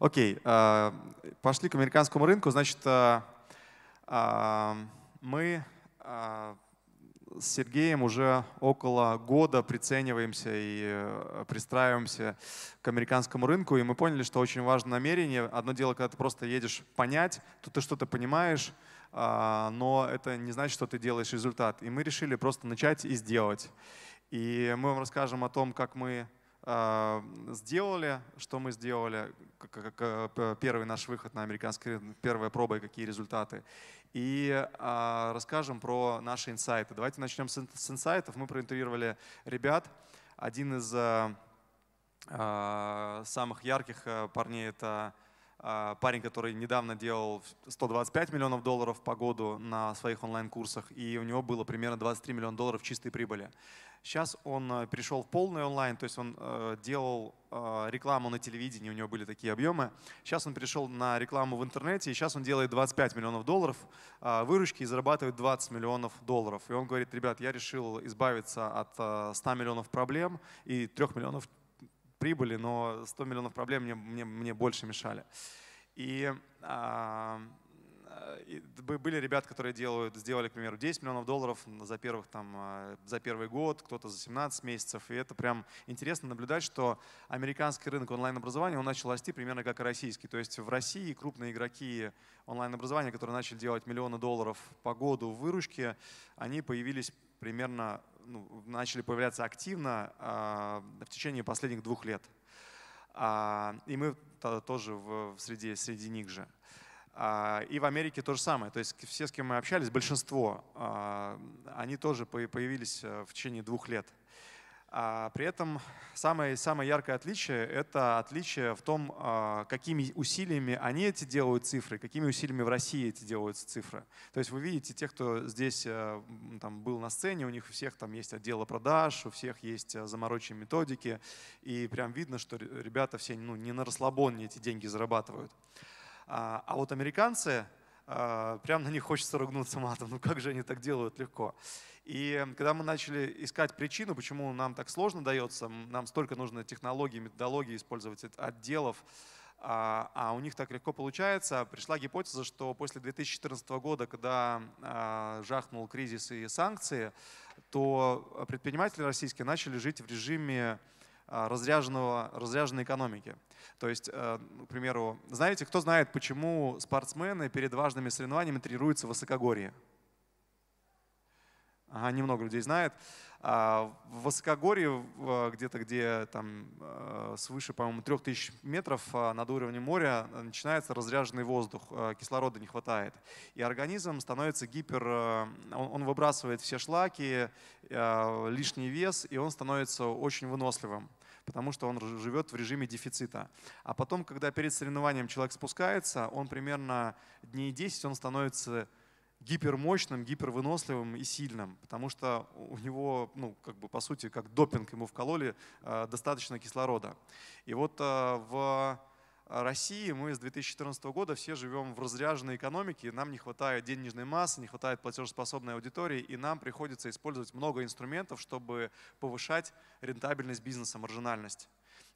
Окей, а, пошли к американскому рынку. Значит, а, а, мы с Сергеем уже около года прицениваемся и э, пристраиваемся к американскому рынку, и мы поняли, что очень важно намерение. Одно дело, когда ты просто едешь понять, то ты что-то понимаешь, но это не значит, что ты делаешь результат. И мы решили просто начать и сделать. И мы вам расскажем о том, как мы а, сделали, что мы сделали, как первый наш выход на американский рынок, первая проба и какие результаты. И а, расскажем про наши инсайты. Давайте начнем с инсайтов. Мы проинтервьюировали ребят. Один из а, самых ярких э, парней — это а, парень, который недавно делал 125 миллионов долларов по году на своих онлайн-курсах, и у него было примерно 23 миллиона долларов чистой прибыли. Сейчас он э, перешел в полный онлайн, то есть он э, делал э, рекламу на телевидении, у него были такие объемы. Сейчас он перешел на рекламу в интернете, и сейчас он делает 25 миллионов долларов выручки и зарабатывает 20 миллионов долларов. И он говорит, ребят, я решил избавиться от 100 миллионов проблем и 3 миллионов прибыли, но 100 миллионов проблем мне, мне, мне больше мешали. И, а, и были ребят, которые делают, сделали, к примеру, 10 миллионов долларов за, первых, там, а, за первый год, кто-то за 17 месяцев. И это прям интересно наблюдать, что американский рынок онлайн-образования, он начал расти примерно как и российский. То есть в России крупные игроки онлайн-образования, которые начали делать миллионы долларов по году в выручке, они появились примерно ну, начали появляться активно а, в течение последних двух лет. А, и мы тоже в, в среди, среди них же. А, и в Америке то же самое. То есть все, с кем мы общались, большинство, а, они тоже появились э, в течение двух лет. А при этом самое, самое яркое отличие — это отличие в том, а, какими усилиями они эти делают цифры, какими усилиями в России эти делаются цифры. То есть вы видите те, кто здесь э, там, был на сцене, у них у всех там есть отделы продаж, у всех есть э, замороченные методики, и прям видно, что ребята все ну, не на расслабоне эти деньги зарабатывают. А, а вот американцы а, прям на них хочется ругнуться матом. Ну как же они так делают легко? И когда мы начали искать причину, почему нам так сложно дается, нам столько нужно технологий, методологии использовать отделов, а, а у них так легко получается, пришла гипотеза, что после 2014 года, когда а, жахнул кризис и санкции, то предприниматели российские начали жить в режиме а, разряженного, разряженной экономики. То есть, э, к примеру, знаете, кто знает, почему спортсмены перед важными соревнованиями тренируются в высокогорье? Ага, немного людей знает. А, в высокогорье, э, где-то где там э, свыше, по-моему, 3000 метров а, над уровнем моря начинается разряженный воздух, кислорода не хватает. И организм становится гипер, он выбрасывает все шлаки, лишний вес, и он становится очень выносливым потому что он живет в режиме дефицита. А потом, когда перед соревнованием человек спускается, он примерно дней 10, он становится гипермощным, гипервыносливым и сильным, потому что у него, ну, как бы по сути, как допинг ему вкололи, э, достаточно кислорода. И вот э, в а, России мы с 2014 года все живем в разряженной экономике, нам не хватает денежной массы, не хватает платежеспособной аудитории, и нам приходится использовать много инструментов, чтобы повышать рентабельность бизнеса, маржинальность.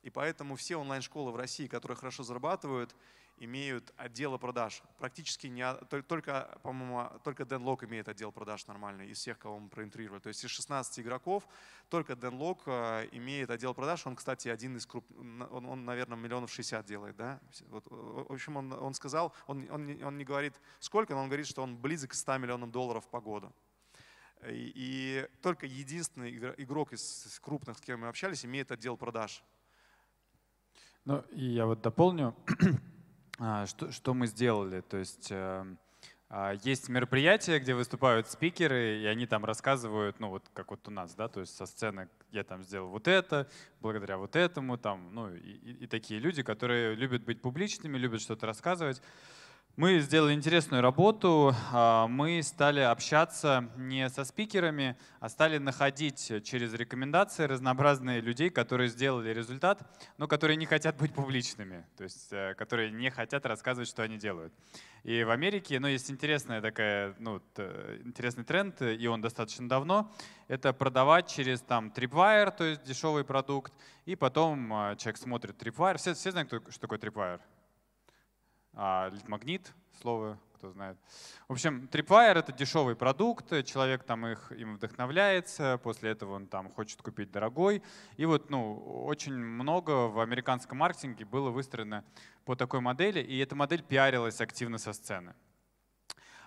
И поэтому все онлайн-школы в России, которые хорошо зарабатывают, имеют отделы продаж. Практически не, только, по-моему, только Denlock имеет отдел продаж нормальный из всех, кого мы проинтервьюировали. То есть из 16 игроков только Denlock э, имеет отдел продаж. Он, кстати, один из круп... он, он, наверное, миллионов 60 делает. Да? Вот, в общем, он, он сказал, он, он, он не говорит сколько, но он говорит, что он близок к 100 миллионам долларов по году. И, и только единственный игрок из крупных, с кем мы общались, имеет отдел продаж. Ну, и я вот дополню, а, что, что мы сделали. То есть эм, а, есть мероприятия, где выступают спикеры, и они там рассказывают, ну вот как вот у нас, да, то есть со сцены я там сделал вот это, благодаря вот этому, там, ну и, и такие люди, которые любят быть публичными, любят что-то рассказывать. Мы сделали интересную работу. А, мы стали общаться не со спикерами, а стали находить через рекомендации разнообразные людей, которые сделали результат, но которые не хотят быть публичными, то есть э, которые не хотят рассказывать, что они делают. И в Америке ну, есть интересная такая, ну, э, интересный тренд, и он достаточно давно. Это продавать через там, Tripwire, то есть дешевый продукт, и потом э, человек смотрит Tripwire. Все, все знают, что такое Tripwire? а, литмагнит, слово, кто знает. В общем, Tripwire — это дешевый продукт, человек там их, им вдохновляется, после этого он там хочет купить дорогой. И вот ну, очень много в американском маркетинге было выстроено по такой модели, и эта модель пиарилась активно со сцены.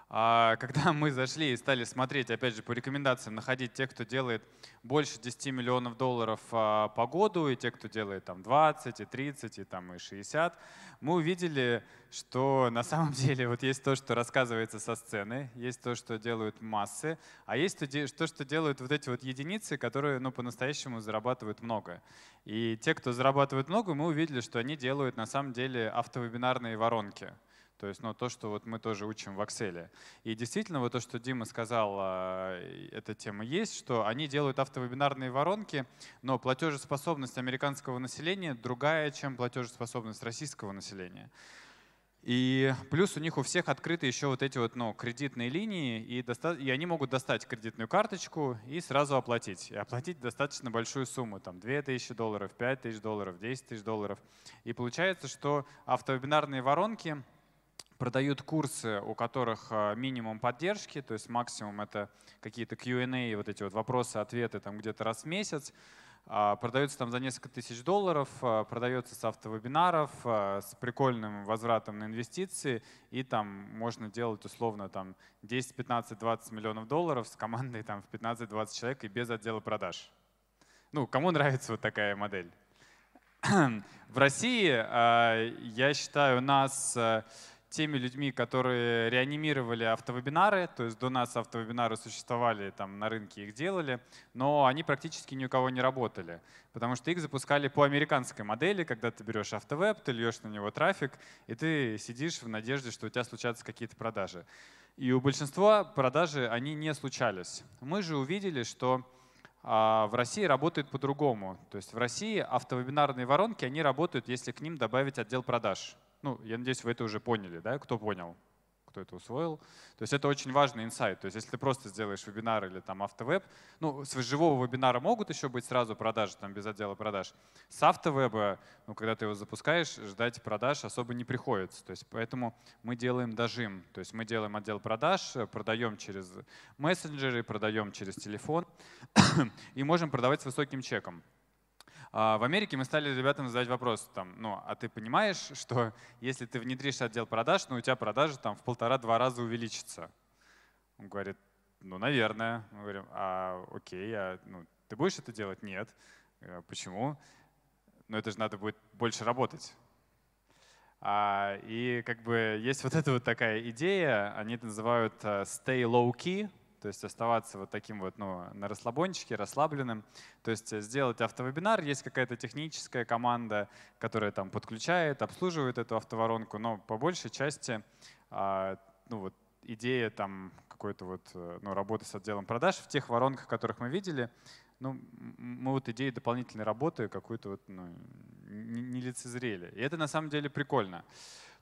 А когда мы зашли и стали смотреть, опять же, по рекомендациям, находить тех, кто делает больше 10 миллионов долларов а, по году, и те, кто делает там 20, и 30, и, там, и 60, мы увидели, что на самом деле вот есть то, что рассказывается со сцены, есть то, что делают массы, а есть то, что делают вот эти вот единицы, которые ну, по-настоящему зарабатывают много. И те, кто зарабатывает много, мы увидели, что они делают на самом деле автовебинарные воронки. То есть ну, то, что вот мы тоже учим в Excel. И действительно, вот то, что Дима сказал, э, эта тема есть, что они делают автовебинарные воронки, но платежеспособность американского населения другая, чем платежеспособность российского населения. И плюс у них у всех открыты еще вот эти вот ну, кредитные линии, и, доста- и они могут достать кредитную карточку и сразу оплатить. И оплатить достаточно большую сумму, там 2000 долларов, 5000 долларов, 10 тысяч долларов. И получается, что автовебинарные воронки — продают курсы, у которых а, минимум поддержки, то есть максимум это какие-то Q&A, вот эти вот вопросы, ответы там где-то раз в месяц. А, продается там за несколько тысяч долларов, а, продается с автовебинаров, с прикольным возвратом на инвестиции, и там можно делать условно там 10, 15, 20 миллионов долларов с командой там в 15-20 человек и без отдела продаж. Ну, кому нравится вот такая модель? В России, я считаю, нас теми людьми, которые реанимировали автовебинары, то есть до нас автовебинары существовали, там на рынке их делали, но они практически ни у кого не работали, потому что их запускали по американской модели, когда ты берешь автовеб, ты льешь на него трафик, и ты сидишь в надежде, что у тебя случатся какие-то продажи. И у большинства продажи они не случались. Мы же увидели, что а, в России работает по-другому. То есть в России автовебинарные воронки, они работают, если к ним добавить отдел продаж. Ну, я надеюсь, вы это уже поняли, да? Кто понял, кто это усвоил. То есть это очень важный инсайт. То есть если ты просто сделаешь вебинар или там автовеб, ну, с живого вебинара могут еще быть сразу продажи, там, без отдела продаж. С автовеба, ну, когда ты его запускаешь, ждать продаж особо не приходится. То есть поэтому мы делаем дожим. То есть мы делаем отдел продаж, продаем через мессенджеры, продаем через телефон и можем продавать с высоким чеком. А, в Америке мы стали ребятам задавать вопрос, там, ну, а ты понимаешь, что если ты внедришь отдел продаж, ну, у тебя продажи там в полтора-два раза увеличатся? Он говорит, ну, наверное. Мы говорим, а окей, а, ну, ты будешь это делать? Нет. «А почему? Ну, это же надо будет больше работать. А, и как бы есть вот эта вот такая идея, они это называют э, stay low-key, то есть оставаться вот таким вот ну, на расслабончике, расслабленным. То есть э, сделать автовебинар, есть какая-то техническая команда, которая там подключает, обслуживает эту автоворонку, но по большей части а, ну, вот, идея там какой-то вот, э, ну, работы с отделом продаж в тех воронках, которых мы видели, ну, мы вот идеи дополнительной работы какую-то вот, ну, не лицезрели. И это на самом деле прикольно.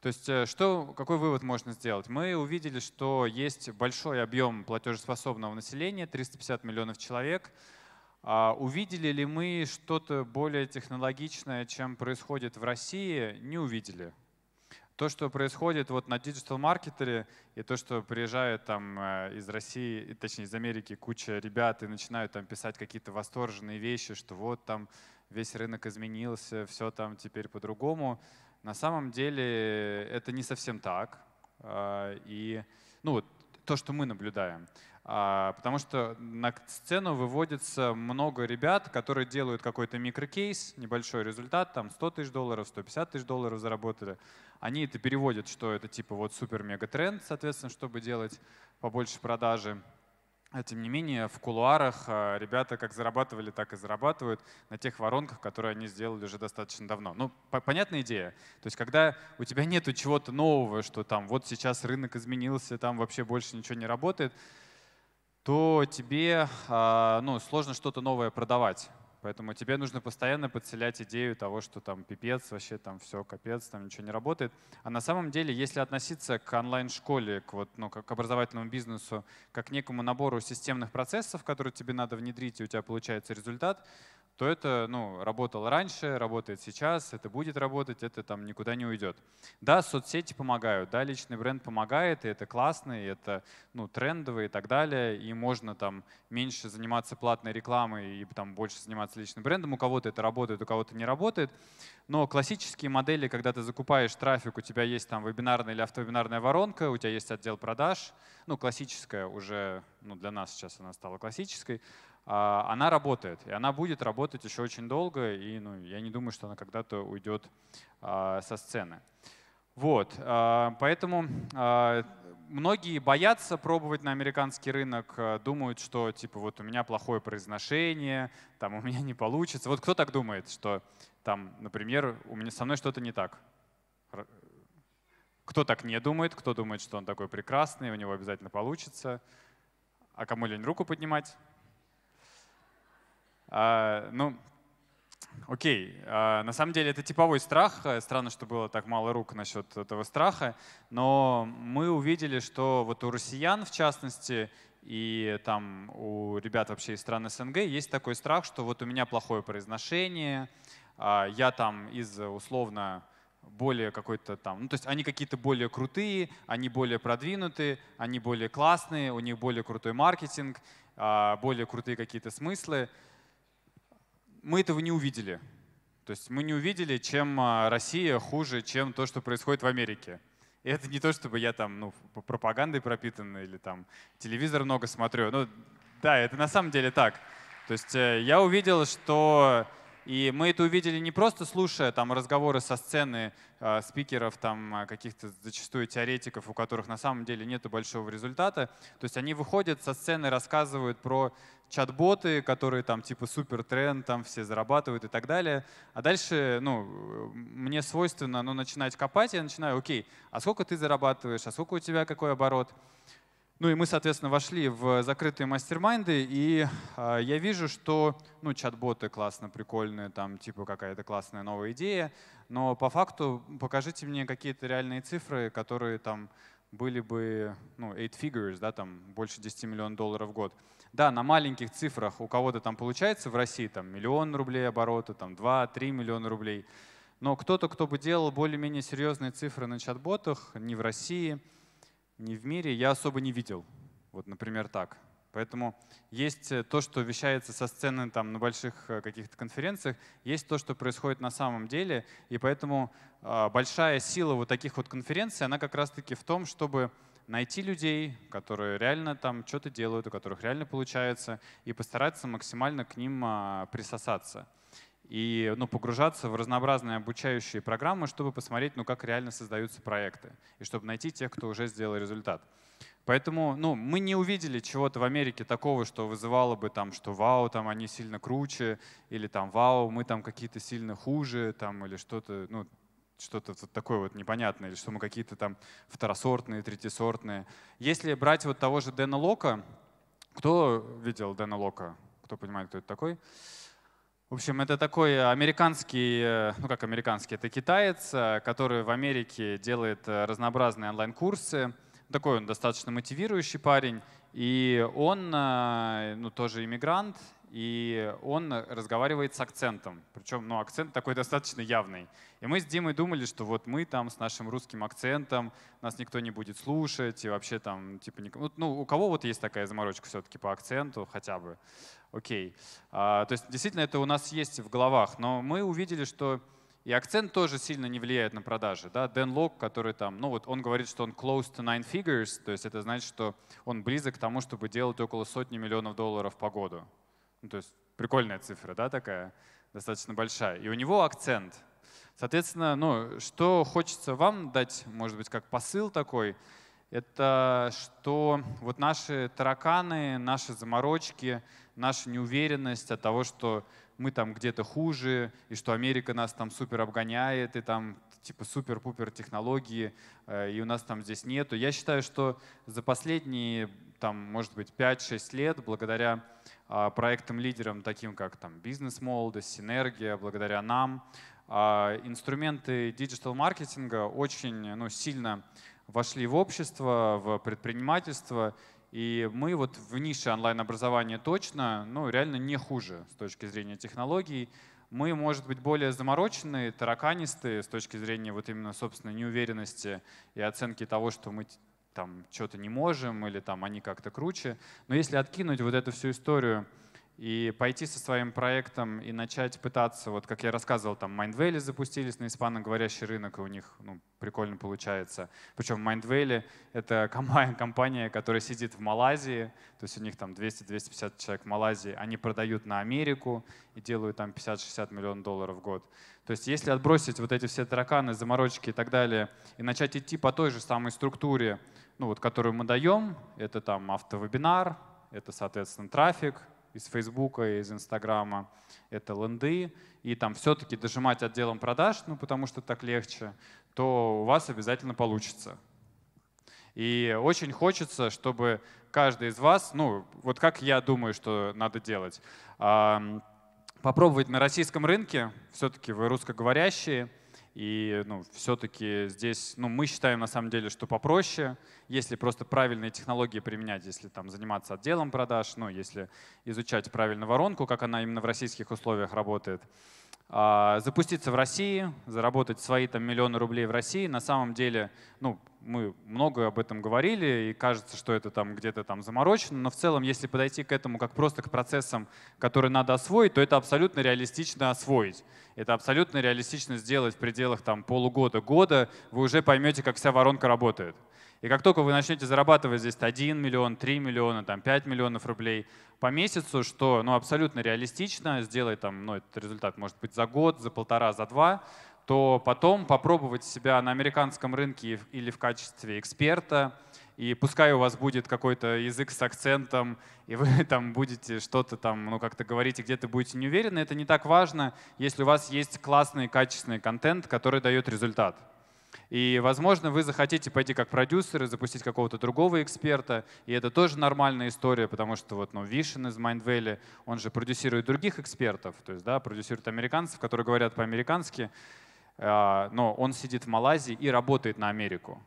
То есть э, что, какой вывод можно сделать? Мы увидели, что есть большой объем платежеспособного населения, 350 миллионов человек. А, увидели ли мы что-то более технологичное, чем происходит в России? Не увидели. То, что происходит вот на диджитал-маркетере, и то, что приезжают там э, из России, точнее из Америки куча ребят и начинают там писать какие-то восторженные вещи, что вот там весь рынок изменился, все там теперь по-другому – на самом деле это не совсем так. А, и ну, то, что мы наблюдаем. А, потому что на сцену выводится много ребят, которые делают какой-то микрокейс, небольшой результат, там 100 тысяч долларов, 150 тысяч долларов заработали. Они это переводят, что это типа вот супер-мега-тренд, соответственно, чтобы делать побольше продажи. А тем не менее, в кулуарах а, ребята как зарабатывали, так и зарабатывают на тех воронках, которые они сделали уже достаточно давно. Ну, понятная идея? То есть, когда у тебя нету чего-то нового, что там вот сейчас рынок изменился, там вообще больше ничего не работает, то тебе а, ну, сложно что-то новое продавать. Поэтому тебе нужно постоянно подселять идею того, что там пипец, вообще там все капец, там ничего не работает. А на самом деле, если относиться к онлайн-школе, к, вот, ну, к образовательному бизнесу, как к некому набору системных процессов, которые тебе надо внедрить, и у тебя получается результат, то это ну, работало раньше, работает сейчас, это будет работать, это там никуда не уйдет. Да, соцсети помогают, да, личный бренд помогает, и это классно, и это ну, трендово и так далее, и можно там меньше заниматься платной рекламой и там больше заниматься личным брендом. У кого-то это работает, у кого-то не работает. Но классические модели, когда ты закупаешь трафик, у тебя есть там вебинарная или автовебинарная воронка, у тебя есть отдел продаж, ну классическая уже, ну для нас сейчас она стала классической, а, она работает, и она будет работать еще очень долго, и ну, я не думаю, что она когда-то уйдет а, со сцены. Вот, а, поэтому многие боятся пробовать на американский рынок, думают, что типа вот у меня плохое произношение, там у меня не получится. Вот кто так думает, что там, например, у меня со мной что-то не так? Кто так не думает, кто думает, что он такой прекрасный, у него обязательно получится? А кому лень руку поднимать? А, ну, окей. А, на самом деле это типовой страх. Э, странно, что было так мало рук насчет этого страха. Но мы увидели, что вот у россиян, в частности, и там у ребят вообще из стран СНГ есть такой страх, что вот у меня плохое произношение, а, я там из э, условно более какой-то там, ну то есть они какие-то более крутые, они более продвинутые, они более классные, у них более крутой маркетинг, более крутые какие-то смыслы мы этого не увидели. То есть мы не увидели, чем а, Россия хуже, чем то, что происходит в Америке. И это не то, чтобы я там ну, пропагандой пропитан или там телевизор много смотрю. Ну, да, это на самом деле так. То есть э, я увидел, что и мы это увидели не просто слушая там разговоры со сцены э, спикеров, там а, каких-то зачастую теоретиков, у которых на самом деле нет большого результата. То есть они выходят со сцены, рассказывают про чат-боты, которые там типа супер тренд, там все зарабатывают и так далее. А дальше, ну, мне свойственно ну, начинать копать, я начинаю, окей, а сколько ты зарабатываешь, а сколько у тебя какой оборот? Ну и мы, соответственно, вошли в закрытые мастер-майнды, и э, я вижу, что ну, чат-боты классно, прикольные, там типа какая-то классная новая идея, но по факту покажите мне какие-то реальные цифры, которые там были бы ну, eight figures, да, там больше 10 миллионов долларов в год. Да, на маленьких цифрах у кого-то там получается в России там миллион рублей оборота, там 2-3 миллиона рублей. Но кто-то, кто бы делал более-менее серьезные цифры на чат-ботах, не в России — не в мире я особо не видел. Вот, например, так. Поэтому есть э, то, что вещается со сцены там, на больших э, каких-то конференциях, есть то, что происходит на самом деле. И поэтому а, большая сила вот таких вот конференций, она как раз-таки в том, чтобы найти людей, которые реально там что-то делают, у которых реально получается, и постараться максимально к ним а, присосаться и ну, погружаться в разнообразные обучающие программы, чтобы посмотреть, ну, как реально создаются проекты, и чтобы найти тех, кто уже сделал результат. Поэтому ну, мы не увидели чего-то в Америке такого, что вызывало бы, там, что вау, там они сильно круче, или там вау, мы там какие-то сильно хуже, там, или что-то, ну, что-то вот такое вот непонятное, или что мы какие-то там второсортные, третьесортные. Если брать вот того же Дэна Лока, кто видел Дэна Лока? Кто понимает, кто это такой? В общем, это такой э, американский, э, ну как американский, это китаец, э, который в Америке делает разнообразные онлайн-курсы. Такой он достаточно мотивирующий парень. И он ну, тоже иммигрант, и он разговаривает с акцентом. Причем ну, акцент такой достаточно явный. И мы с Димой думали, что вот мы там с нашим русским акцентом, нас никто не будет слушать, и вообще там типа никому... Ну, у кого вот есть такая заморочка все-таки по акценту хотя бы? Окей. А, то есть действительно это у нас есть в головах, но мы увидели, что и акцент тоже сильно не влияет на продажи. Да? Дэн Лок, который там, ну вот он говорит, что он close to nine figures, то есть это значит, что он близок к тому, чтобы делать около сотни миллионов долларов по году. Ну, то есть прикольная цифра, да, такая, достаточно большая. И у него акцент. Соответственно, ну, что хочется вам дать, может быть, как посыл такой, это что вот наши тараканы, наши заморочки, наша неуверенность от того, что мы там где-то хуже, и что Америка нас там супер обгоняет, и там типа супер-пупер технологии, э, и у нас там здесь нету. Я считаю, что за последние там, может быть, 5-6 лет благодаря а, проектам-лидерам, таким как там, бизнес-молодость, синергия, благодаря нам. А, инструменты диджитал-маркетинга очень ну, сильно вошли в общество, в предпринимательство, и мы вот в нише онлайн-образования точно, ну, реально не хуже с точки зрения технологий. Мы, может быть, более замороченные, тараканистые с точки зрения вот именно собственной неуверенности и оценки того, что мы там что-то не можем или там они как-то круче. Но если откинуть вот эту всю историю и пойти со своим проектом и начать пытаться, вот как я рассказывал, там Mindvalley запустились на испаноговорящий рынок, и у них ну, прикольно получается. Причем Mindvalley — это компания, которая сидит в Малайзии, то есть у них там 200-250 человек в Малайзии, они продают на Америку и делают там 50-60 миллионов долларов в год. То есть если отбросить вот эти все тараканы, заморочки и так далее, и начать идти по той же самой структуре, ну, вот, которую мы даем, это там автовебинар, это, соответственно, трафик из Фейсбука, из Инстаграма, это ленды, и там все-таки дожимать отделом продаж, ну, потому что так легче, то у вас обязательно получится. И очень хочется, чтобы каждый из вас, ну, вот как я думаю, что надо делать, попробовать на российском рынке, все-таки вы русскоговорящие, и ну, все-таки здесь, ну, мы считаем на самом деле, что попроще, если просто правильные технологии применять, если там заниматься отделом продаж, ну, если изучать правильно воронку, как она именно в российских условиях работает, а, запуститься в России, заработать свои там миллионы рублей в России. На самом деле, ну, мы много об этом говорили, и кажется, что это там где-то там заморочено, но в целом, если подойти к этому как просто к процессам, которые надо освоить, то это абсолютно реалистично освоить. Это абсолютно реалистично сделать в пределах там полугода-года, вы уже поймете, как вся воронка работает. И как только вы начнете зарабатывать здесь 1 миллион, 3 миллиона, там, 5 миллионов рублей по месяцу, что ну, абсолютно реалистично, сделать, там, ну, этот результат может быть за год, за полтора, за два, то потом попробовать себя на американском рынке или в качестве эксперта, и пускай у вас будет какой-то язык с акцентом, и вы там будете что-то там, ну как-то говорите, где-то будете не уверены, это не так важно, если у вас есть классный, качественный контент, который дает результат. И, возможно, вы захотите пойти как продюсер и запустить какого-то другого эксперта. И это тоже нормальная история, потому что вот ну, Вишен из Mindvalley, он же продюсирует других экспертов, то есть да, продюсирует американцев, которые говорят по-американски, а, но он сидит в Малайзии и работает на Америку.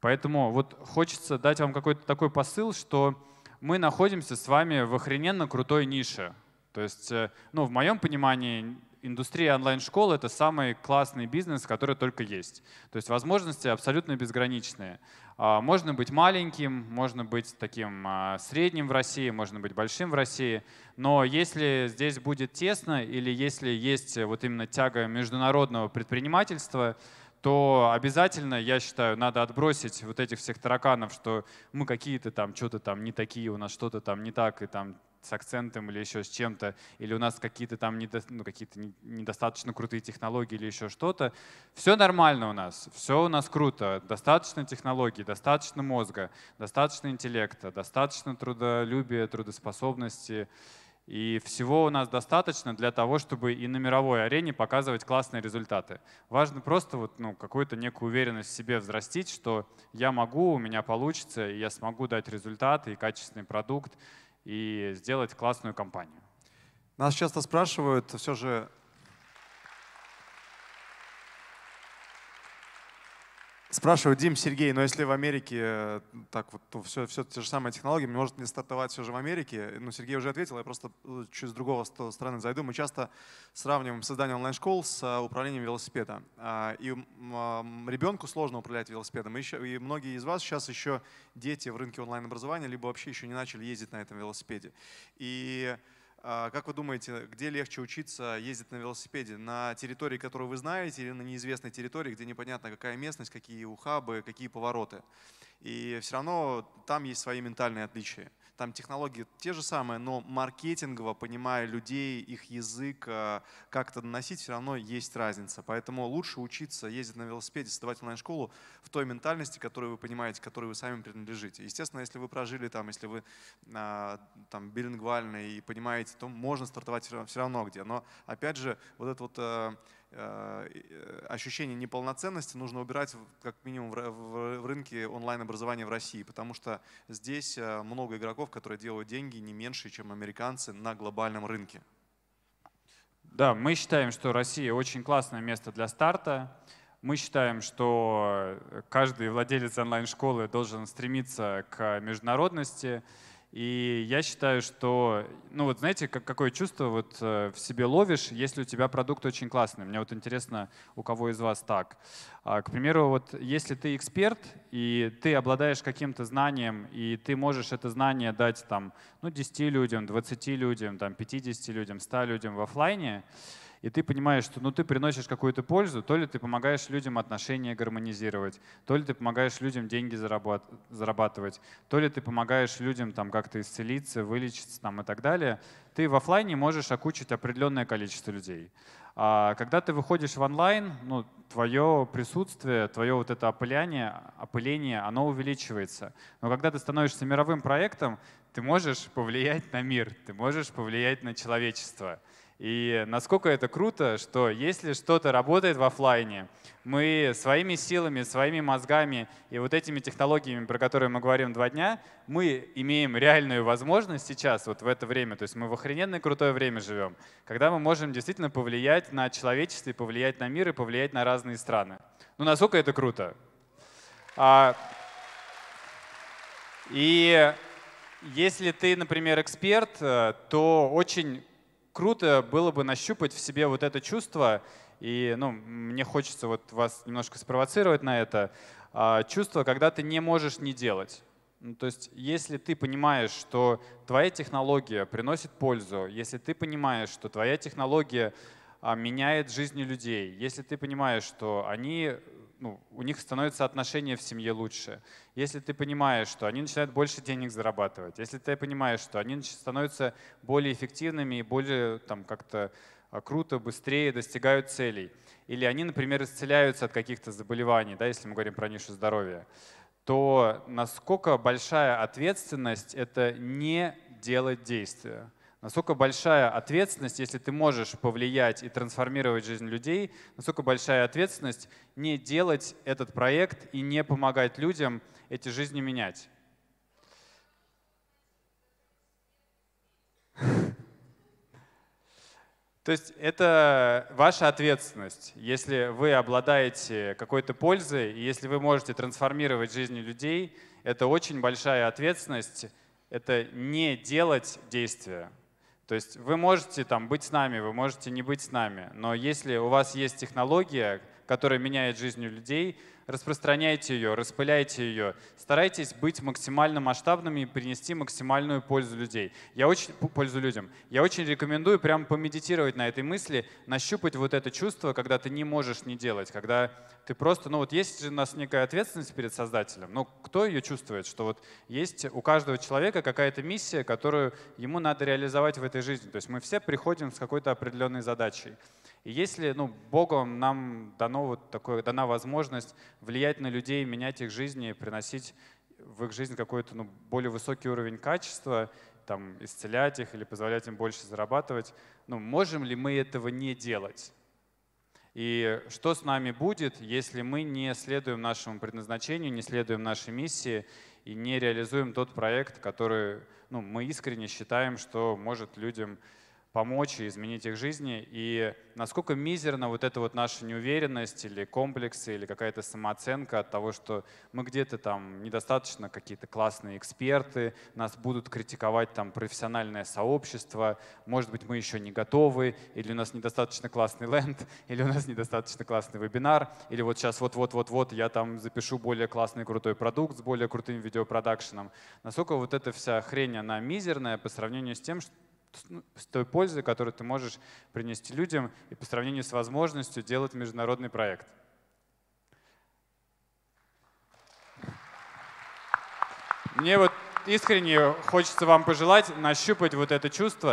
Поэтому вот хочется дать вам какой-то такой посыл, что мы находимся с вами в охрененно крутой нише. То есть, э, ну, в моем понимании, индустрия онлайн-школ — это самый классный бизнес, который только есть. То есть возможности абсолютно безграничные. А, можно быть маленьким, можно быть таким а, средним в России, можно быть большим в России, но если здесь будет тесно или если есть э, вот именно тяга международного предпринимательства, то обязательно, я считаю, надо отбросить вот этих всех тараканов, что мы какие-то там, что-то там не такие, у нас что-то там не так, и там с акцентом или еще с чем-то, или у нас какие-то там недо, ну, какие недостаточно крутые технологии или еще что-то. Все нормально у нас, все у нас круто. Достаточно технологий, достаточно мозга, достаточно интеллекта, достаточно трудолюбия, трудоспособности. И всего у нас достаточно для того, чтобы и на мировой арене показывать классные результаты. Важно просто вот, ну, какую-то некую уверенность в себе взрастить, что я могу, у меня получится, и я смогу дать результаты и качественный продукт, и сделать классную компанию. Нас часто спрашивают все же, Спрашиваю, Дим, Сергей, но если в Америке э, так вот то все, все те же самые технологии, может не стартовать все же в Америке? Ну, Сергей уже ответил, я просто э, чуть с другого стороны зайду. Мы часто сравниваем создание онлайн-школ с э, управлением велосипеда. А, и ребенку сложно управлять велосипедом. И, еще, и многие из вас сейчас еще дети в рынке онлайн-образования, либо вообще еще не начали ездить на этом велосипеде. И а, как вы думаете, где легче учиться ездить на велосипеде? На территории, которую вы знаете, или на неизвестной территории, где непонятно какая местность, какие ухабы, какие повороты? И все равно там есть свои ментальные отличия. Там технологии те же самые, но маркетингово, понимая людей, их язык, э, как-то доносить, все равно есть разница. Поэтому лучше учиться ездить на велосипеде, создавать онлайн-школу в той ментальности, которую вы понимаете, которой вы сами принадлежите. Естественно, если вы прожили там, если вы а, там билингвальный и понимаете, то можно стартовать все равно где. Но опять же, вот это вот э, Э, ощущение неполноценности нужно убирать как минимум в рынке онлайн-образования в России, потому что здесь э, много игроков, которые делают деньги не меньше, чем американцы на глобальном рынке. Да, мы считаем, что Россия очень классное место для старта. Мы считаем, что э, каждый владелец онлайн-школы должен стремиться к международности. И я считаю, что, ну вот знаете, как, какое чувство вот э, в себе ловишь, если у тебя продукт очень классный. Мне вот интересно, у кого из вас так. А, к примеру, вот если ты эксперт, и ты обладаешь каким-то знанием, и ты можешь это знание дать там, ну, 10 людям, 20 людям, там, 50 людям, 100 людям в офлайне, и ты понимаешь, что ну, ты приносишь какую-то пользу, то ли ты помогаешь людям отношения гармонизировать, то ли ты помогаешь людям деньги зарабатывать, то ли ты помогаешь людям там как-то исцелиться, вылечиться там, и так далее, ты в офлайне можешь окучить определенное количество людей. А когда ты выходишь в онлайн, ну, твое присутствие, твое вот это опыление, опыление, оно увеличивается. Но когда ты становишься мировым проектом, ты можешь повлиять на мир, ты можешь повлиять на человечество. И насколько это круто, что если что-то работает в офлайне, мы своими силами, своими мозгами и вот этими технологиями, про которые мы говорим два дня, мы имеем реальную возможность сейчас, вот в это время, то есть мы в охрененно крутое время живем, когда мы можем действительно повлиять на человечество, и повлиять на мир и повлиять на разные страны. Ну насколько это круто? А... И если ты, например, эксперт, э, то очень круто было бы нащупать в себе вот это чувство, и ну, мне хочется вот вас немножко спровоцировать на это, а, чувство, когда ты не можешь не делать. Ну, то есть если ты понимаешь, что твоя технология приносит пользу, если ты понимаешь, что твоя технология а, меняет жизни людей, если ты понимаешь, что они ну, у них становится отношение в семье лучше. Если ты понимаешь, что они начинают больше денег зарабатывать, если ты понимаешь, что они становятся более эффективными и более там как-то а, круто, быстрее достигают целей, или они, например, исцеляются от каких-то заболеваний, да, если мы говорим про нишу здоровья, то насколько большая ответственность это не делать действия. Насколько большая ответственность, если ты можешь повлиять и трансформировать жизнь людей, насколько большая ответственность не делать этот проект и не помогать людям эти жизни менять? То есть это ваша ответственность. Если вы обладаете какой-то пользой, и если вы можете трансформировать жизни людей, это очень большая ответственность. Это не делать действия, то есть вы можете там быть с нами, вы можете не быть с нами, но если у вас есть технология, которая меняет жизнь у людей, распространяйте ее, распыляйте ее, старайтесь быть максимально масштабными и принести максимальную пользу людей. Я очень пользу людям. Я очень рекомендую прямо помедитировать на этой мысли, нащупать вот это чувство, когда ты не можешь не делать, когда ты просто, ну вот есть же у нас некая ответственность перед создателем, но кто ее чувствует, что вот есть у каждого человека какая-то миссия, которую ему надо реализовать в этой жизни. То есть мы все приходим с какой-то определенной задачей. И если ну, Богом нам дано вот такое, дана возможность влиять на людей, менять их жизни, приносить в их жизнь какой-то ну, более высокий уровень качества, там, исцелять их или позволять им больше зарабатывать, ну, можем ли мы этого не делать? И что с нами будет, если мы не следуем нашему предназначению, не следуем нашей миссии и не реализуем тот проект, который ну, мы искренне считаем, что может людям помочь и изменить их жизни. И насколько мизерна вот эта вот наша неуверенность или комплексы, или какая-то самооценка от того, что мы где-то там недостаточно какие-то классные эксперты, нас будут критиковать там профессиональное сообщество, может быть, мы еще не готовы, или у нас недостаточно классный ленд, или у нас недостаточно классный вебинар, или вот сейчас вот-вот-вот-вот я там запишу более классный крутой продукт с более крутым видеопродакшеном. Насколько вот эта вся хрень, она мизерная по сравнению с тем, что ну, с той пользой, которую ты можешь принести людям и по сравнению с возможностью делать международный проект. Мне вот искренне хочется вам пожелать нащупать вот это чувство,